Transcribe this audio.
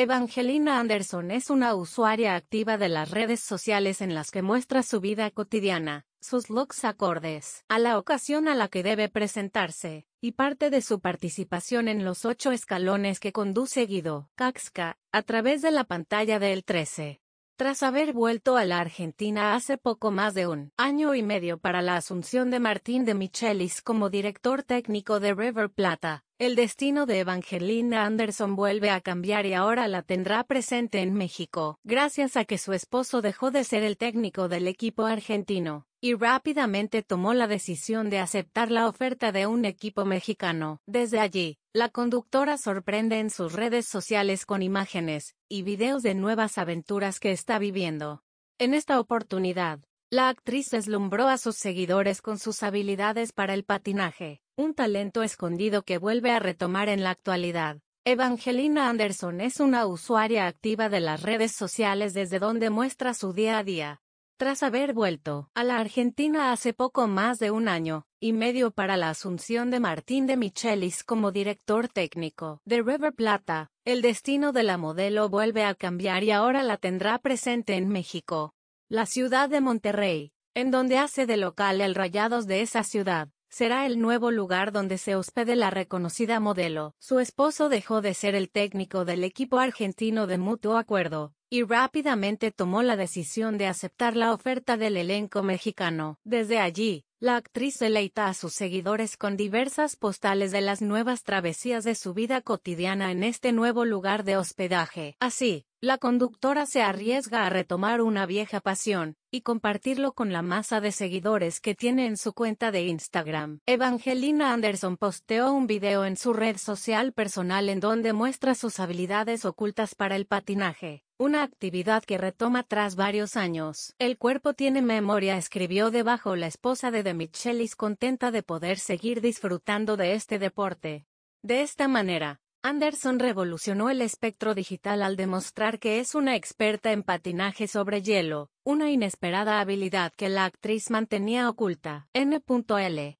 Evangelina Anderson es una usuaria activa de las redes sociales en las que muestra su vida cotidiana, sus looks acordes a la ocasión a la que debe presentarse, y parte de su participación en los ocho escalones que conduce Guido Caxca, a través de la pantalla del 13 tras haber vuelto a la Argentina hace poco más de un año y medio para la asunción de Martín de Michelis como director técnico de River Plata. El destino de Evangelina Anderson vuelve a cambiar y ahora la tendrá presente en México, gracias a que su esposo dejó de ser el técnico del equipo argentino y rápidamente tomó la decisión de aceptar la oferta de un equipo mexicano. Desde allí, la conductora sorprende en sus redes sociales con imágenes y videos de nuevas aventuras que está viviendo. En esta oportunidad, la actriz deslumbró a sus seguidores con sus habilidades para el patinaje, un talento escondido que vuelve a retomar en la actualidad. Evangelina Anderson es una usuaria activa de las redes sociales desde donde muestra su día a día, tras haber vuelto a la Argentina hace poco más de un año y medio para la asunción de Martín de Michelis como director técnico de River Plata, el destino de la modelo vuelve a cambiar y ahora la tendrá presente en México, la ciudad de Monterrey, en donde hace de local el Rayados de esa ciudad. Será el nuevo lugar donde se hospede la reconocida modelo. Su esposo dejó de ser el técnico del equipo argentino de mutuo acuerdo, y rápidamente tomó la decisión de aceptar la oferta del elenco mexicano. Desde allí, la actriz deleita a sus seguidores con diversas postales de las nuevas travesías de su vida cotidiana en este nuevo lugar de hospedaje. Así, la conductora se arriesga a retomar una vieja pasión, y compartirlo con la masa de seguidores que tiene en su cuenta de Instagram. Evangelina Anderson posteó un video en su red social personal en donde muestra sus habilidades ocultas para el patinaje una actividad que retoma tras varios años. El cuerpo tiene memoria, escribió debajo la esposa de De Michelis contenta de poder seguir disfrutando de este deporte. De esta manera, Anderson revolucionó el espectro digital al demostrar que es una experta en patinaje sobre hielo, una inesperada habilidad que la actriz mantenía oculta. N.L.